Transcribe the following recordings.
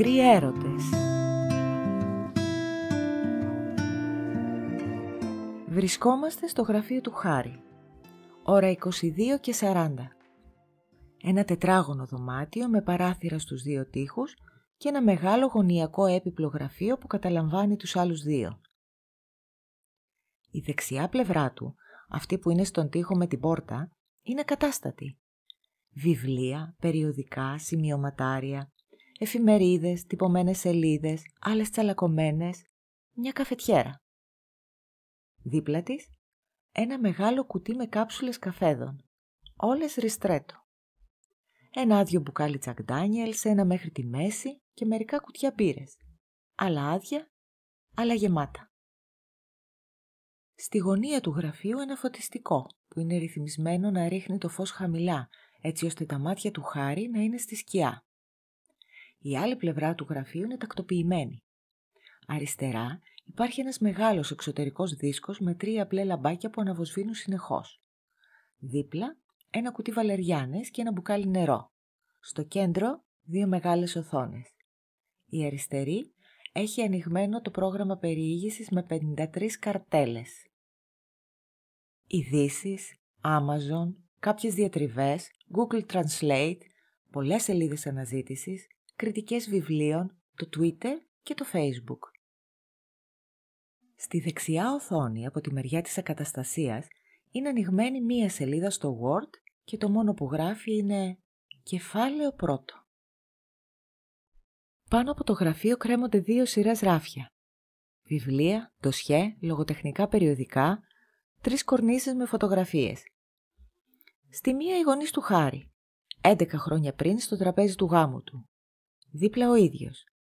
μικροί έρωτες. Βρισκόμαστε στο γραφείο του Χάρη. Ώρα 22 και 40. Ένα τετράγωνο δωμάτιο με παράθυρα στους δύο τοίχους και ένα μεγάλο γωνιακό έπιπλο γραφείο που καταλαμβάνει τους άλλους δύο. Η δεξιά πλευρά του, αυτή που είναι στον τοίχο με την πόρτα, είναι κατάστατη. Βιβλία, περιοδικά, σημειωματάρια, εφημερίδες, τυπωμένες σελίδες, άλλες τσαλακωμένες, μια καφετιέρα. Δίπλα της, ένα μεγάλο κουτί με κάψουλες καφέδων, όλες ριστρέτο. Ένα άδειο μπουκάλι Τζακ σε ένα μέχρι τη μέση και μερικά κουτιά πύρες, άλλα άδεια, άλλα γεμάτα. Στη γωνία του γραφείου ένα φωτιστικό που είναι ρυθμισμένο να ρίχνει το φως χαμηλά, έτσι ώστε τα μάτια του Χάρη να είναι στη σκιά. Η άλλη πλευρά του γραφείου είναι τακτοποιημένη. Αριστερά υπάρχει ένας μεγάλος εξωτερικός δίσκος με τρία απλέ λαμπάκια που αναβοσβήνουν συνεχώς. Δίπλα ένα κουτί βαλεριάνες και ένα μπουκάλι νερό. Στο κέντρο δύο μεγάλες οθόνες. Η αριστερή έχει ανοιγμένο το πρόγραμμα περιήγησης με 53 καρτέλες. Ειδήσεις, Amazon, κάποιες διατριβές, Google Translate, πολλές σελίδες αναζήτησης, κριτικές βιβλίων, το Twitter και το Facebook. Στη δεξιά οθόνη από τη μεριά της ακαταστασίας είναι ανοιγμένη μία σελίδα στο Word και το μόνο που γράφει είναι «Κεφάλαιο πρώτο». Πάνω από το γραφείο κρέμονται δύο σειρές ράφια. Βιβλία, ντοσιέ, λογοτεχνικά περιοδικά, τρεις κορνίσεις με φωτογραφίες. Στη μία οι γονείς του Χάρη, 11 χρόνια πριν στο τραπέζι του γάμου του. Δίπλα ο ίδιος,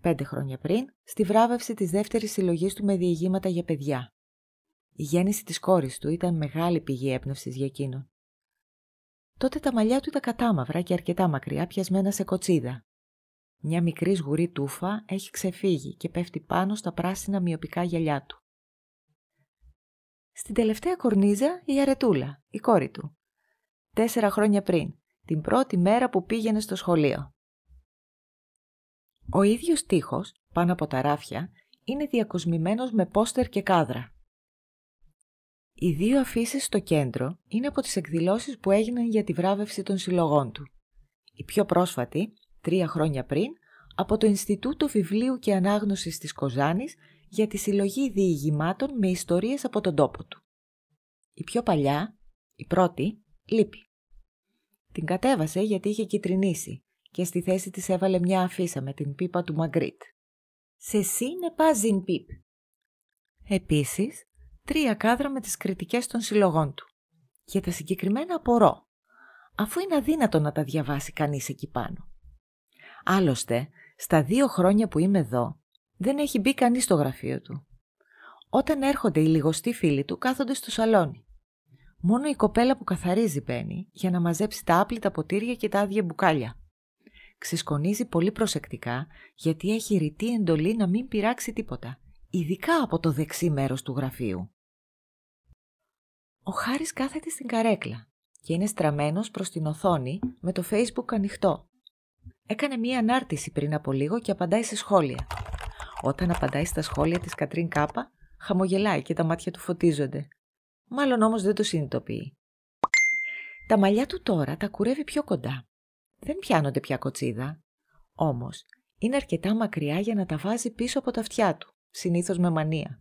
πέντε χρόνια πριν, στη βράβευση της δεύτερης συλλογής του με διηγήματα για παιδιά. Η γέννηση της κόρης του ήταν μεγάλη πηγή έπνευσης για εκείνον. Τότε τα μαλλιά του ήταν κατάμαυρα και αρκετά μακριά, πιασμένα σε κοτσίδα. Μια μικρή σγουρή τούφα έχει ξεφύγει και πέφτει πάνω στα πράσινα μοιοπικά γυαλιά του. Στην τελευταία κορνίζα η Αρετούλα, η κόρη του. Τέσσερα χρόνια πριν, την πρώτη μέρα που πήγαινε στο σχολείο. Ο ίδιος τείχος, πάνω από τα ράφια, είναι διακοσμημένος με πόστερ και κάδρα. Οι δύο αφήσεις στο κέντρο είναι από τις εκδηλώσεις που έγιναν για τη βράβευση των συλλογών του. Η πιο πρόσφατη, τρία χρόνια πριν, από το Ινστιτούτο Βιβλίου και Ανάγνωσης της Κοζάνης για τη συλλογή διηγημάτων με ιστορίες από τον τόπο του. Η πιο παλιά, η πρώτη, λείπει. Την κατέβασε γιατί είχε κυτρινήσει και στη θέση της έβαλε μια αφίσα με την πίπα του Μαγκρίτ. «Σε είναι πάζιν πιπ». Επίσης, τρία κάδρα με τις κριτικές των συλλογών του. Και τα συγκεκριμένα απορώ, αφού είναι αδύνατο να τα διαβάσει κανείς εκεί πάνω. Άλλωστε, στα δύο χρόνια που είμαι εδώ, δεν έχει μπει κανείς στο γραφείο του. Όταν έρχονται οι λιγοστοί φίλοι του, κάθονται στο σαλόνι. Μόνο η κοπέλα που καθαρίζει μπαίνει για να μαζέψει τα άπλυτα ποτήρια και τα άδεια μπουκάλια ξεσκονίζει πολύ προσεκτικά γιατί έχει ρητή εντολή να μην πειράξει τίποτα, ειδικά από το δεξί μέρος του γραφείου. Ο Χάρης κάθεται στην καρέκλα και είναι στραμμένος προς την οθόνη με το facebook ανοιχτό. Έκανε μία ανάρτηση πριν από λίγο και απαντάει σε σχόλια. Όταν απαντάει στα σχόλια της Κατρίν Κάπα, χαμογελάει και τα μάτια του φωτίζονται. Μάλλον όμως δεν το συνειδητοποιεί. Τα μαλλιά του τώρα τα κουρεύει πιο κοντά δεν πιάνονται πια κοτσίδα. Όμως, είναι αρκετά μακριά για να τα βάζει πίσω από τα αυτιά του, συνήθως με μανία.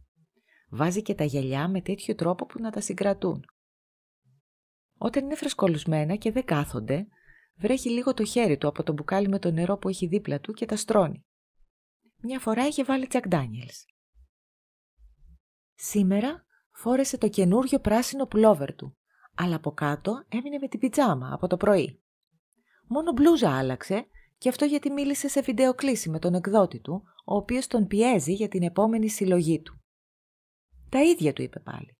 Βάζει και τα γελιά με τέτοιο τρόπο που να τα συγκρατούν. Όταν είναι φρεσκολουσμένα και δεν κάθονται, βρέχει λίγο το χέρι του από το μπουκάλι με το νερό που έχει δίπλα του και τα στρώνει. Μια φορά είχε βάλει Τζακ Ντάνιελς. Σήμερα φόρεσε το καινούριο πράσινο πουλόβερ του, αλλά από κάτω έμεινε με την πιτζάμα από το πρωί. Μόνο μπλούζα άλλαξε και αυτό γιατί μίλησε σε βιντεοκλήση με τον εκδότη του, ο οποίος τον πιέζει για την επόμενη συλλογή του. Τα ίδια του είπε πάλι.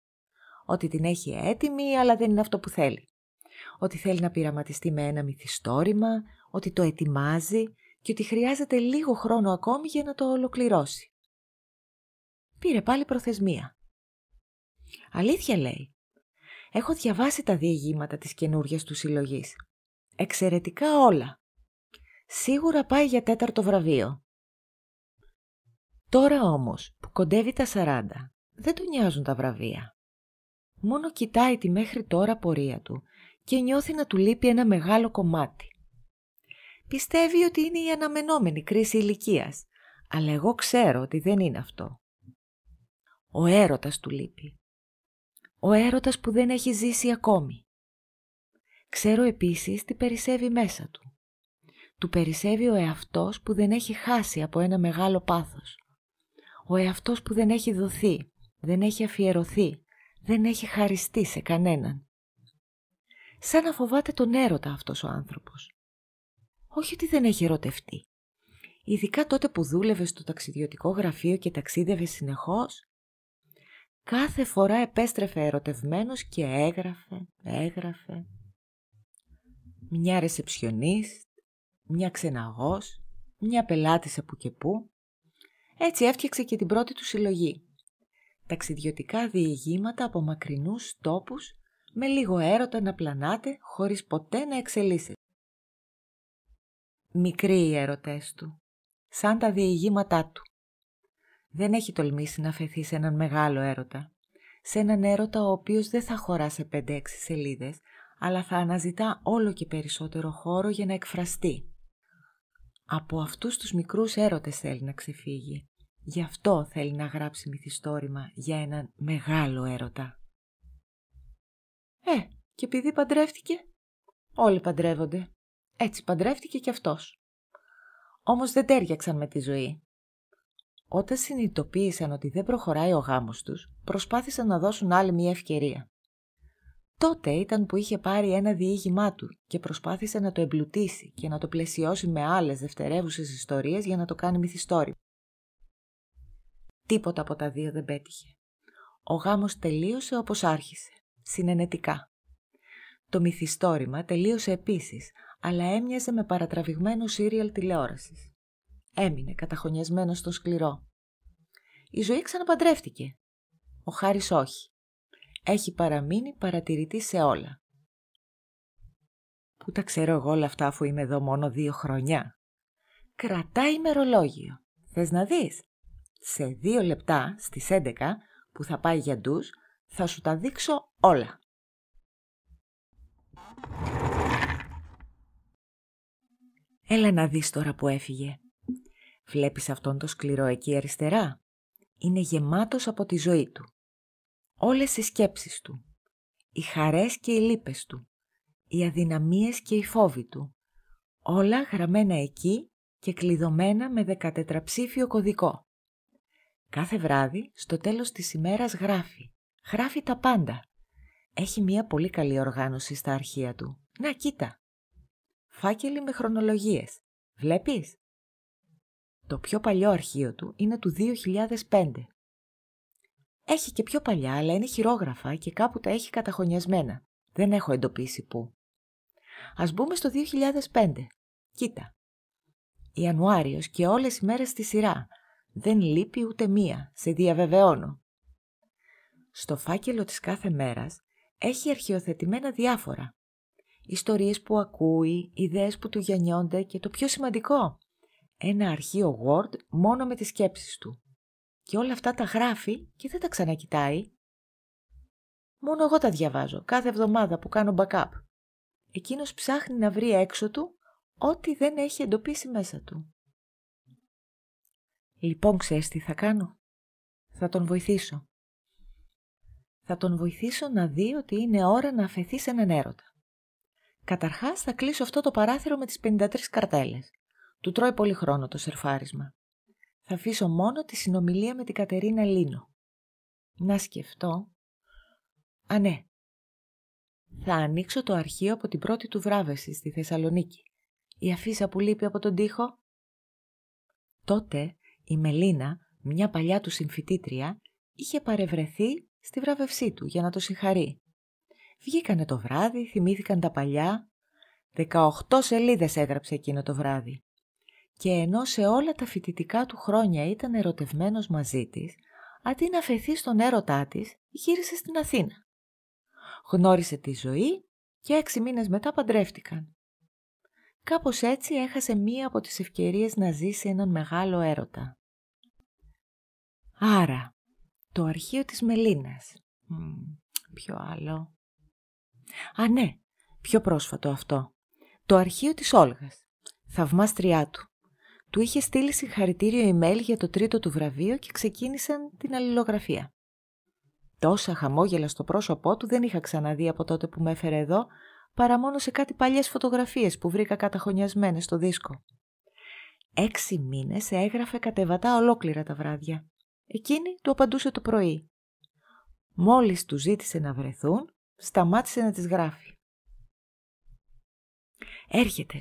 Ότι την έχει έτοιμη, αλλά δεν είναι αυτό που θέλει. Ότι θέλει να πειραματιστεί με ένα μυθιστόρημα, ότι το ετοιμάζει και ότι χρειάζεται λίγο χρόνο ακόμη για να το ολοκληρώσει. Πήρε πάλι προθεσμία. Αλήθεια λέει. Έχω διαβάσει τα διηγήματα της καινούργιας του συλλογής. Εξαιρετικά όλα. Σίγουρα πάει για τέταρτο βραβείο. Τώρα όμως που κοντεύει τα 40, δεν του νοιάζουν τα βραβεία. Μόνο κοιτάει τη μέχρι τώρα πορεία του και νιώθει να του λείπει ένα μεγάλο κομμάτι. Πιστεύει ότι είναι η αναμενόμενη κρίση ηλικίας, αλλά εγώ ξέρω ότι δεν είναι αυτό. Ο έρωτας του λείπει. Ο έρωτας που δεν έχει ζήσει ακόμη. Ξέρω επίσης τι περισσεύει μέσα του. Του περισσεύει ο εαυτός που δεν έχει χάσει από ένα μεγάλο πάθος. Ο εαυτός που δεν έχει δοθεί, δεν έχει αφιερωθεί, δεν έχει χαριστεί σε κανέναν. Σαν να φοβάται τον έρωτα αυτός ο άνθρωπος. Όχι ότι δεν έχει ερωτευτεί. Ειδικά τότε που δούλευε στο ταξιδιωτικό γραφείο και ταξίδευε συνεχώς, κάθε φορά επέστρεφε ερωτευμένος και έγραφε, έγραφε, μια ρεσεψιονίστ, μια ξεναγός, μια πελάτησα που και που. Έτσι έφτιαξε και την πρώτη του συλλογή. Ταξιδιωτικά διηγήματα από μακρινούς τόπους, με λίγο έρωτα να πλανάτε χωρίς ποτέ να εξελίσσετε. Μικροί οι έρωτές του, σαν τα διηγήματά του. Δεν έχει τολμήσει να φεθεί σε έναν μεγάλο έρωτα. Σε έναν έρωτα ο οποίος δεν θα χωρά σε 5-6 σελίδες, αλλά θα αναζητά όλο και περισσότερο χώρο για να εκφραστεί. Από αυτούς τους μικρούς έρωτες θέλει να ξεφύγει. Γι' αυτό θέλει να γράψει μυθιστόρημα για έναν μεγάλο έρωτα. Ε, και επειδή παντρεύτηκε, όλοι παντρεύονται. Έτσι παντρεύτηκε κι αυτός. Όμως δεν τέριαξαν με τη ζωή. Όταν συνειδητοποίησαν ότι δεν προχωράει ο γάμος τους, προσπάθησαν να δώσουν άλλη μια ευκαιρία. Τότε ήταν που είχε πάρει ένα διήγημά του και προσπάθησε να το εμπλουτίσει και να το πλαισιώσει με άλλες δευτερεύουσες ιστορίες για να το κάνει μυθιστόρημα. Τίποτα από τα δύο δεν πέτυχε. Ο γάμος τελείωσε όπως άρχισε, συνενετικά. Το μυθιστόρημα τελείωσε επίσης, αλλά έμοιαζε με παρατραβηγμένο σύριαλ τηλεόρασης. Έμεινε καταχωνιασμένος στο σκληρό. Η ζωή ξαναπαντρεύτηκε. Ο Χάρης όχι έχει παραμείνει παρατηρητή σε όλα. Πού τα ξέρω εγώ όλα αυτά αφού είμαι εδώ μόνο δύο χρονιά. Κρατάει ημερολόγιο. Θες να δεις? Σε δύο λεπτά στις 11 που θα πάει για ντους θα σου τα δείξω όλα. Έλα να δεις τώρα που έφυγε. Βλέπεις αυτόν το σκληρό εκεί αριστερά. Είναι γεμάτος από τη ζωή του. Όλες οι σκέψεις του, οι χαρές και οι λύπες του, οι αδυναμίες και οι φόβοι του, όλα γραμμένα εκεί και κλειδωμένα με δεκατετραψήφιο κωδικό. Κάθε βράδυ, στο τέλος της ημέρας γράφει. Γράφει τα πάντα. Έχει μία πολύ καλή οργάνωση στα αρχεία του. Να, κοίτα. Φάκελοι με χρονολογίες. Βλέπεις? Το πιο παλιό αρχείο του είναι του 2005. Έχει και πιο παλιά, αλλά είναι χειρόγραφα και κάπου τα έχει καταχωνιασμένα. Δεν έχω εντοπίσει πού. Ας μπούμε στο 2005. Κοίτα. Ιανουάριος και όλες οι μέρες στη σειρά. Δεν λείπει ούτε μία. Σε διαβεβαιώνω. Στο φάκελο της κάθε μέρας έχει αρχιοθετημένα διάφορα. Ιστορίες που ακούει, ιδέες που του γεννιόνται και το πιο σημαντικό. Ένα αρχείο Word μόνο με τις σκέψεις του και όλα αυτά τα γράφει και δεν τα ξανακοιτάει. Μόνο εγώ τα διαβάζω κάθε εβδομάδα που κάνω backup. Εκείνος ψάχνει να βρει έξω του ό,τι δεν έχει εντοπίσει μέσα του. Λοιπόν, ξέρεις τι θα κάνω. Θα τον βοηθήσω. Θα τον βοηθήσω να δει ότι είναι ώρα να αφαιθεί σε έναν έρωτα. Καταρχάς θα κλείσω αυτό το παράθυρο με τις 53 καρτέλες. Του τρώει πολύ χρόνο το σερφάρισμα θα αφήσω μόνο τη συνομιλία με την Κατερίνα Λίνο. Να σκεφτώ... Α, ναι. Θα ανοίξω το αρχείο από την πρώτη του βράβευση στη Θεσσαλονίκη. Η αφίσα που λείπει από τον τοίχο. Τότε η Μελίνα, μια παλιά του συμφιτήτρια, είχε παρευρεθεί στη βράβευσή του για να το συγχαρεί. Βγήκανε το βράδυ, θυμήθηκαν τα παλιά. 18 σελίδες έγραψε εκείνο το βράδυ και ενώ σε όλα τα φοιτητικά του χρόνια ήταν ερωτευμένος μαζί της, αντί να φεθεί στον έρωτά της, γύρισε στην Αθήνα. Γνώρισε τη ζωή και έξι μήνες μετά παντρεύτηκαν. Κάπως έτσι έχασε μία από τις ευκαιρίες να ζήσει έναν μεγάλο έρωτα. Άρα, το αρχείο της Μελίνας. μ ποιο άλλο. Α, ναι, πιο πρόσφατο αυτό. Το αρχείο της Όλγας, θαυμάστριά του. Του είχε στείλει συγχαρητήριο email για το τρίτο του βραβείο και ξεκίνησαν την αλληλογραφία. Τόσα χαμόγελα στο πρόσωπό του δεν είχα ξαναδεί από τότε που με έφερε εδώ, παρά μόνο σε κάτι παλιές φωτογραφίες που βρήκα καταχωνιασμένες στο δίσκο. Έξι μήνες έγραφε κατεβατά ολόκληρα τα βράδια. Εκείνη του απαντούσε το πρωί. Μόλις του ζήτησε να βρεθούν, σταμάτησε να τις γράφει. «Έρχεται,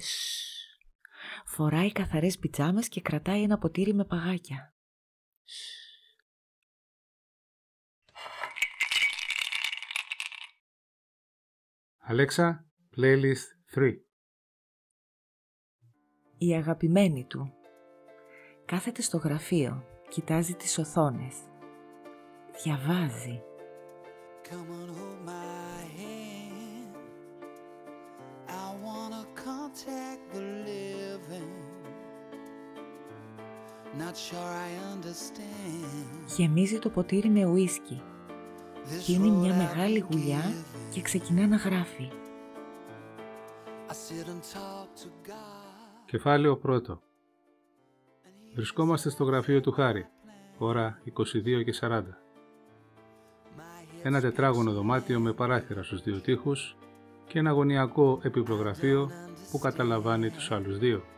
Φοράει καθαρές πιτζάμες και κρατάει ένα ποτήρι με παγάκια. Αλέξα, playlist 3. Η αγαπημένη του. Κάθεται στο γραφείο, κοιτάζει τις οθόνες. Διαβάζει. Come on, wanna contact the living. Not sure I understand. Γεμίζει το ποτήρι με ουίσκι. Γίνει μια μεγάλη γουλιά και ξεκινά να γράφει. Κεφάλαιο πρώτο. Βρισκόμαστε στο γραφείο του Χάρη, ώρα 22 και 40. Ένα τετράγωνο δωμάτιο με παράθυρα στους δύο τοίχους και ένα γωνιακό επιπρογραφείο που καταλαμβάνει τους άλλους δύο.